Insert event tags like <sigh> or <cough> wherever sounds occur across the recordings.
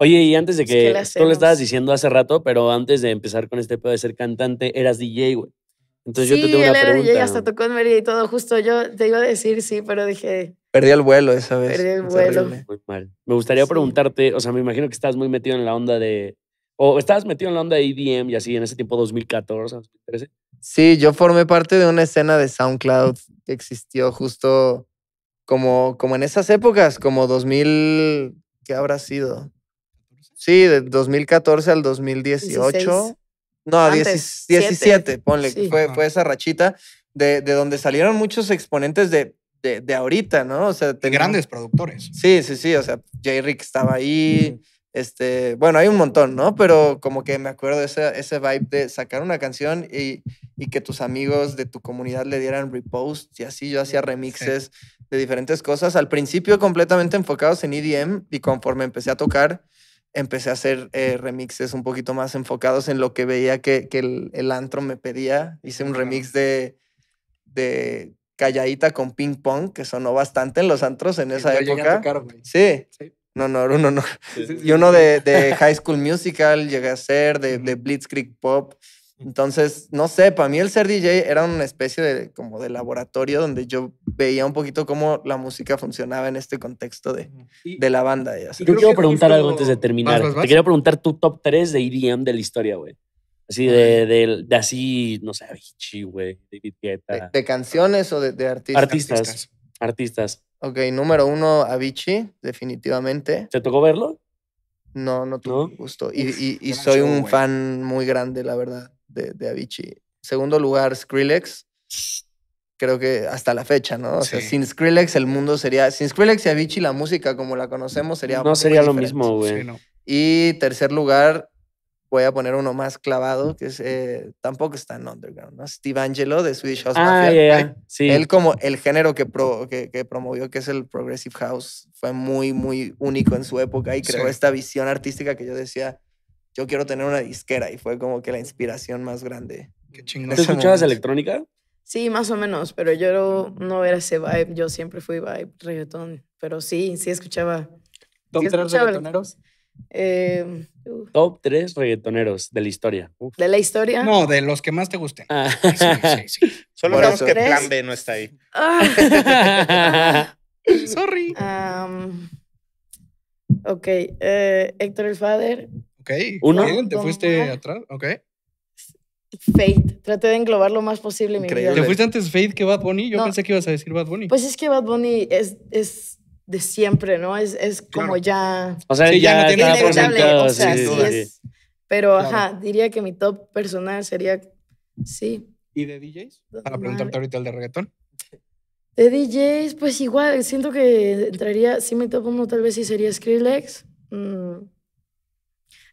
Oye, y antes de que, tú lo estabas diciendo hace rato, pero antes de empezar con este pedo de ser cantante, eras DJ, güey. Entonces yo te tengo él una era DJ, hasta tocó en Mérida y todo. Justo yo te iba a decir sí, pero dije. Perdí el vuelo esa vez. Perdí el vuelo. Muy mal. Me gustaría preguntarte, o sea, me imagino que estabas muy metido en la onda de. O estabas metido en la onda de EDM y así en ese tiempo 2014, 2013. Sí, yo formé parte de una escena de SoundCloud que existió justo como, como en esas épocas, como 2000. ¿Qué habrá sido? Sí, de 2014 al 2018. No, a 17, ponle, fue, fue esa rachita de, de donde salieron muchos exponentes de, de, de ahorita, ¿no? O sea, de grandes productores. Sí, sí, sí, o sea, J. Rick estaba ahí, este, bueno, hay un montón, ¿no? Pero como que me acuerdo de ese, ese vibe de sacar una canción y, y, que tus amigos de tu comunidad le dieran repost y así yo hacía remixes de diferentes cosas, al principio completamente enfocados en EDM y conforme empecé a tocar, empecé a hacer eh, remixes un poquito más enfocados en lo que veía que, el, el, antro me pedía. Hice un remix de, de Calladita con Ping Pong, que sonó bastante en los antros en esa época. sí. sí. No, no, uno no. y uno de, High School Musical llegué a hacer, de, de Blitzkrieg Pop. Entonces, no sé, para mí el ser DJ era una especie de como de laboratorio donde yo veía un poquito cómo la música funcionaba en este contexto de, la banda. Yo quiero preguntar algo antes de terminar. Te quiero preguntar tu top 3 de EDM de la historia, güey. Así de, de, así, no sé, Avicii, güey, ¿De, canciones o de, artistas? artistas? Artistas. Ok, número uno, Avicii, definitivamente. ¿Te tocó verlo? No, no tuvo gusto. Y, y, soy un fan muy grande, la verdad, de, de Avicii. Segundo lugar, Skrillex creo que hasta la fecha, ¿no? O sea, sin Skrillex el mundo sería, sin Skrillex y Avicii la música como la conocemos sería... No sería lo mismo, güey. Y tercer lugar, voy a poner uno más clavado, que es, eh, tampoco está en Underground, ¿no? Steve Angelo de Swedish House ah, Mafia. Sí. Él como el género que, que, promovió, que es el Progressive House, fue muy, muy único en su época y creó esta visión artística que yo decía, yo quiero tener una disquera y fue como que la inspiración más grande. Qué ¿Te escuchabas electrónica? Sí, más o menos, pero yo no, era ese vibe, yo siempre fui vibe reggaetón, pero sí, sí escuchaba. ¿Top tres reggaetoneros? Eh, uh. Top tres reggaetoneros de la historia. ¿De la historia? No, de los que más te gusten. Ah. Sí, sí, sí. <laughs> Solo sabemos que Plan B no está ahí. <laughs> Sorry. ok, eh, Héctor el Fader. Ok, te fuiste atrás, ok. Faith. Traté de englobar lo más posible mi vida. ¿Te fuiste antes Faith que Bad Bunny? Yo pensé que ibas a decir Bad Bunny. Pues es que Bad Bunny es, es de siempre, ¿no? Es, es como ya... O sea, ya, no tiene nada por O sea, sí, es... Pero, ajá, diría que mi top personal sería... Sí. ¿Y de DJs? Para preguntarte ahorita el de reggaetón. De DJs, pues igual, siento que entraría... Sí, mi top uno tal vez sí sería Skrillex. Mm.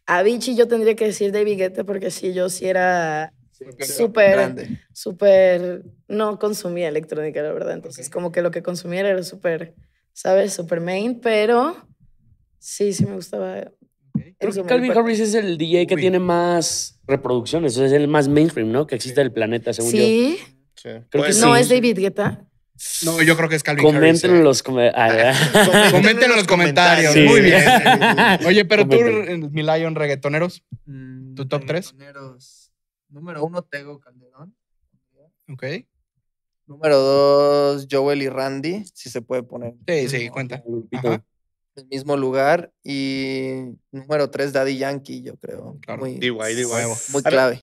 A Vichy yo tendría que decir David Guetta porque si yo si era súper, súper, no consumía electrónica, la verdad. Entonces, como que lo que consumiera era súper, ¿sabes? Súper main, pero sí, sí me gustaba. Creo que Calvin Harris es el DJ que tiene más reproducciones, es el más mainstream, ¿no? Que existe del el planeta, según yo. Sí. Creo que no, es David Guetta. No, yo creo que es Calvin Comenten eh. Los en los, comentarios. Muy bien. <laughs> Oye, pero tú, mi Lion, reggaetoneros, mm, tu top tres? Reggaetoneros. Número uno, Tego Calderón. Ok. Número dos, Joel y Randy, si se puede poner. Sí, sí, cuenta. Ajá. El mismo lugar. Y número tres, Daddy Yankee, yo creo. Claro. Muy, muy clave.